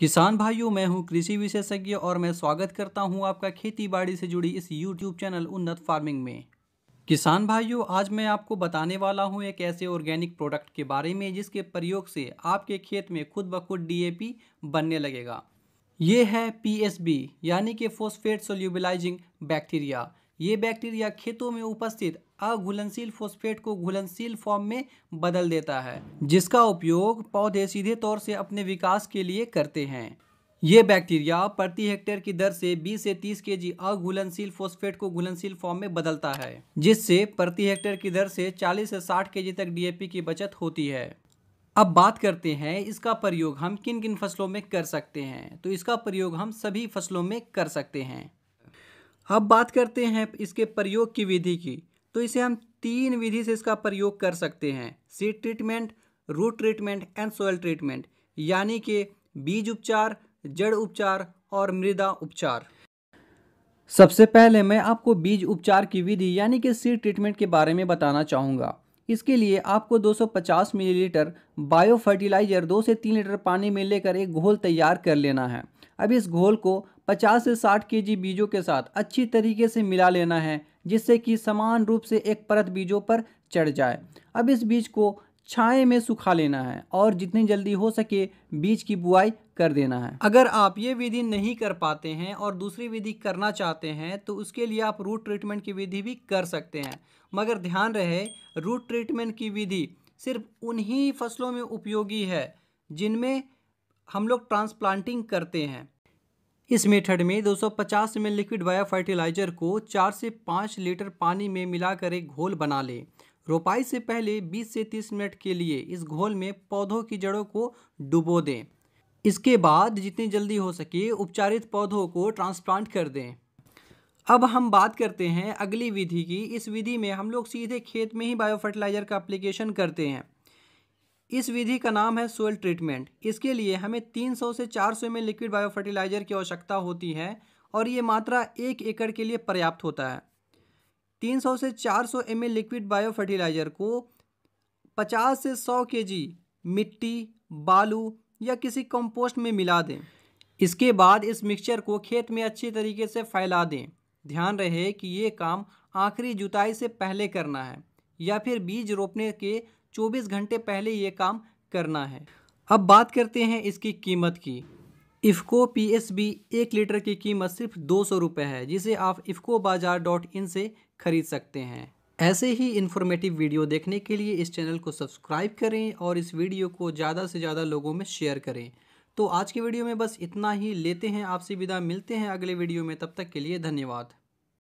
किसान भाइयों मैं हूं कृषि विशेषज्ञ और मैं स्वागत करता हूं आपका खेती बाड़ी से जुड़ी इस यूट्यूब चैनल उन्नत फार्मिंग में किसान भाइयों आज मैं आपको बताने वाला हूं एक ऐसे ऑर्गेनिक प्रोडक्ट के बारे में जिसके प्रयोग से आपके खेत में खुद ब खुद डी बनने लगेगा ये है पी यानी कि फोस्फेट सोल्यूबिलाइजिंग बैक्टीरिया ये बैक्टीरिया खेतों में उपस्थित अघुलनशील फोस्फेट को घुलनशील फॉर्म में बदल देता है जिसका उपयोग पौधे सीधे तौर से अपने विकास के लिए करते हैं ये बैक्टीरिया प्रति हेक्टेयर की दर से 20 से 30 जी अघुलनशील फोस्फेट को घुलनशील फॉर्म में बदलता है जिससे प्रति हेक्टेयर की दर से 40 से 60 जी तक डीएपी की बचत होती है अब बात करते हैं इसका प्रयोग हम किन किन फसलों में कर सकते हैं तो इसका प्रयोग हम सभी फसलों में कर सकते हैं अब बात करते हैं इसके प्रयोग की विधि की तो इसे हम तीन विधि से इसका प्रयोग कर सकते हैं seed treatment root treatment and soil treatment यानी कि बीज उपचार जड़ उपचार और मृदा उपचार सबसे पहले मैं आपको बीज उपचार की विधि यानी कि सीड ट्रीटमेंट के बारे में बताना चाहूँगा इसके लिए आपको 250 मिलीलीटर बायो फर्टिलाइज़र दो से तीन लीटर पानी में लेकर एक घोल तैयार कर लेना है अब इस घोल को 50 से 60 केजी बीजों के साथ अच्छी तरीके से मिला लेना है जिससे कि समान रूप से एक परत बीजों पर चढ़ जाए अब इस बीज को छाए में सुखा लेना है और जितनी जल्दी हो सके बीज की बुआई कर देना है अगर आप ये विधि नहीं कर पाते हैं और दूसरी विधि करना चाहते हैं तो उसके लिए आप रूट ट्रीटमेंट की विधि भी कर सकते हैं मगर ध्यान रहे रूट ट्रीटमेंट की विधि सिर्फ उन्हीं फसलों में उपयोगी है जिनमें हम लोग ट्रांसप्लांटिंग करते हैं इस मेथड में 250 में लिक्विड बायो फर्टिलाइजर को 4 से 5 लीटर पानी में मिलाकर एक घोल बना लें रोपाई से पहले 20 से 30 मिनट के लिए इस घोल में पौधों की जड़ों को डुबो दें इसके बाद जितनी जल्दी हो सके उपचारित पौधों को ट्रांसप्लांट कर दें अब हम बात करते हैं अगली विधि की इस विधि में हम लोग सीधे खेत में ही बायो फर्टिलाइज़र का अप्लीकेशन करते हैं इस विधि का नाम है सोयल ट्रीटमेंट इसके लिए हमें 300 से 400 में लिक्विड बायो फर्टिलाइज़र की आवश्यकता होती है और ये मात्रा एक एकड़ के लिए पर्याप्त होता है 300 से 400 सौ एम लिक्विड बायो फर्टिलाइज़र को 50 से 100 जी मिट्टी बालू या किसी कंपोस्ट में मिला दें इसके बाद इस मिक्सचर को खेत में अच्छी तरीके से फैला दें ध्यान रहे कि ये काम आखिरी जुताई से पहले करना है या फिर बीज रोपने के चौबीस घंटे पहले ये काम करना है अब बात करते हैं इसकी कीमत की इफ़को पी एस बी एक लीटर की कीमत सिर्फ दो सौ रुपये है जिसे आप इफ़को बाज़ार डॉट इन से ख़रीद सकते हैं ऐसे ही इन्फॉर्मेटिव वीडियो देखने के लिए इस चैनल को सब्सक्राइब करें और इस वीडियो को ज़्यादा से ज़्यादा लोगों में शेयर करें तो आज के वीडियो में बस इतना ही लेते हैं आपसे विदा मिलते हैं अगले वीडियो में तब तक के लिए धन्यवाद